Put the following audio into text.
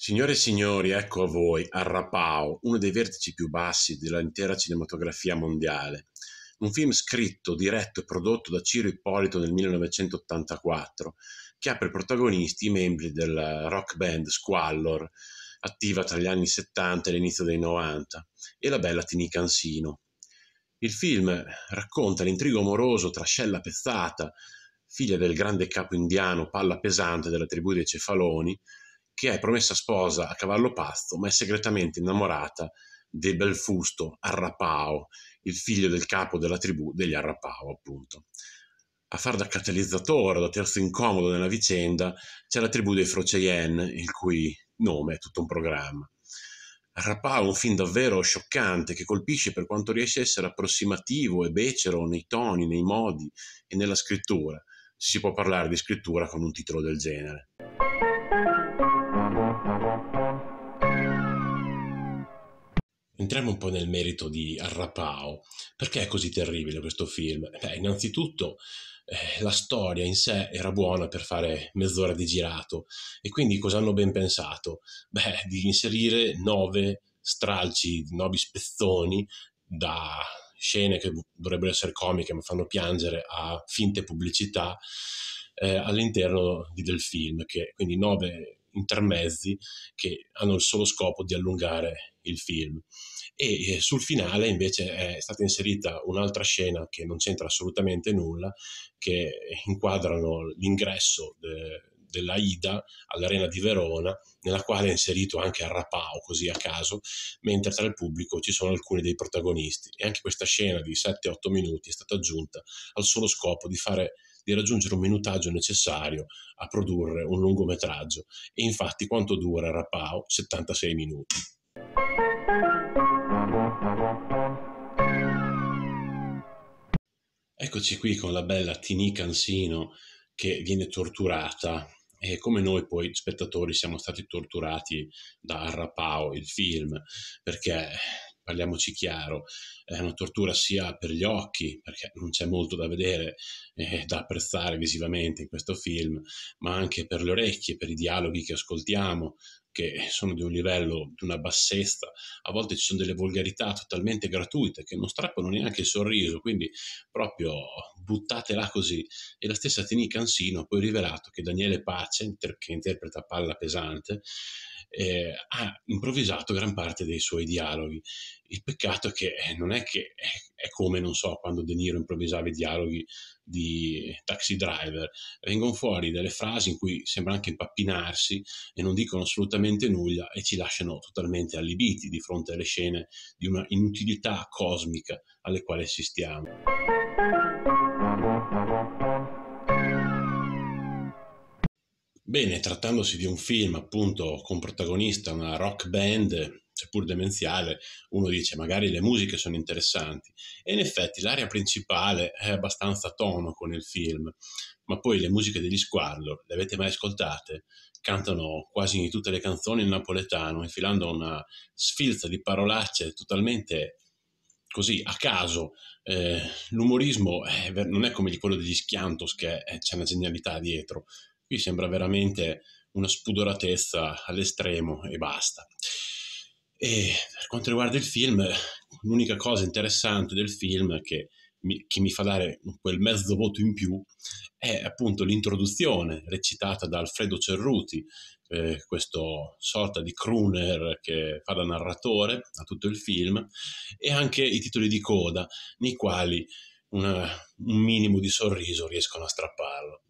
Signore e signori, ecco a voi Arrapao, uno dei vertici più bassi dell'intera cinematografia mondiale. Un film scritto, diretto e prodotto da Ciro Ippolito nel 1984, che ha per protagonisti i membri della rock band Squallor, attiva tra gli anni 70 e l'inizio dei 90, e la bella Tini Cansino. Il film racconta l'intrigo amoroso tra Scella Pezzata, figlia del grande capo indiano Palla Pesante della tribù dei Cefaloni, che è promessa sposa a cavallo pazzo, ma è segretamente innamorata di Belfusto Arrapao, il figlio del capo della tribù degli Arrapao, appunto. A far da catalizzatore, da terzo incomodo nella vicenda, c'è la tribù dei Froceyen, il cui nome è tutto un programma. Arrapao è un film davvero scioccante che colpisce per quanto riesce a essere approssimativo e becero nei toni, nei modi e nella scrittura. Si può parlare di scrittura con un titolo del genere. Entriamo un po' nel merito di Arrapao. Perché è così terribile questo film? Beh, innanzitutto eh, la storia in sé era buona per fare mezz'ora di girato e quindi cosa hanno ben pensato? Beh, di inserire nove stralci, nove spezzoni da scene che dovrebbero essere comiche ma fanno piangere a finte pubblicità eh, all'interno di, del film, che, quindi nove intermezzi che hanno il solo scopo di allungare il film. E eh, sul finale invece è stata inserita un'altra scena che non c'entra assolutamente nulla, che inquadrano l'ingresso de- della Ida all'Arena di Verona, nella quale è inserito anche il rapao così a caso, mentre tra il pubblico ci sono alcuni dei protagonisti. E anche questa scena di 7-8 minuti è stata aggiunta al solo scopo di fare di raggiungere un minutaggio necessario a produrre un lungometraggio. E infatti quanto dura Rapao? 76 minuti. Eccoci qui con la bella Tini Cansino che viene torturata e come noi poi spettatori siamo stati torturati da Arrapao, il film, perché parliamoci chiaro, è una tortura sia per gli occhi, perché non c'è molto da vedere eh, e da apprezzare visivamente in questo film, ma anche per le orecchie, per i dialoghi che ascoltiamo, che sono di un livello, di una bassezza, a volte ci sono delle volgarità totalmente gratuite che non strappano neanche il sorriso, quindi proprio buttatela così. E la stessa Tini Cansino ha poi rivelato che Daniele Pace, che interpreta Palla Pesante, eh, ha improvvisato gran parte dei suoi dialoghi. Il peccato è che eh, non è che è, eh, è, come, non so, quando De Niro improvvisava i dialoghi di Taxi Driver, vengono fuori delle frasi in cui sembra anche impappinarsi e non dicono assolutamente nulla e ci lasciano totalmente allibiti di fronte alle scene di una inutilità cosmica alle quali assistiamo. Bene, trattandosi di un film appunto con protagonista una rock band, seppur demenziale, uno dice magari le musiche sono interessanti e in effetti l'area principale è abbastanza a tono con il film, ma poi le musiche degli Squallor, le avete mai ascoltate? Cantano quasi tutte le canzoni in napoletano, infilando una sfilza di parolacce totalmente così a caso. Eh, l'umorismo è, non è come quello degli Schiantos che è, c'è una genialità dietro, Qui sembra veramente una spudoratezza all'estremo e basta. E per quanto riguarda il film, l'unica cosa interessante del film che mi, che mi fa dare quel mezzo voto in più è appunto l'introduzione recitata da Alfredo Cerruti, eh, questo sorta di crooner che fa da narratore a tutto il film, e anche i titoli di coda nei quali una, un minimo di sorriso riescono a strapparlo.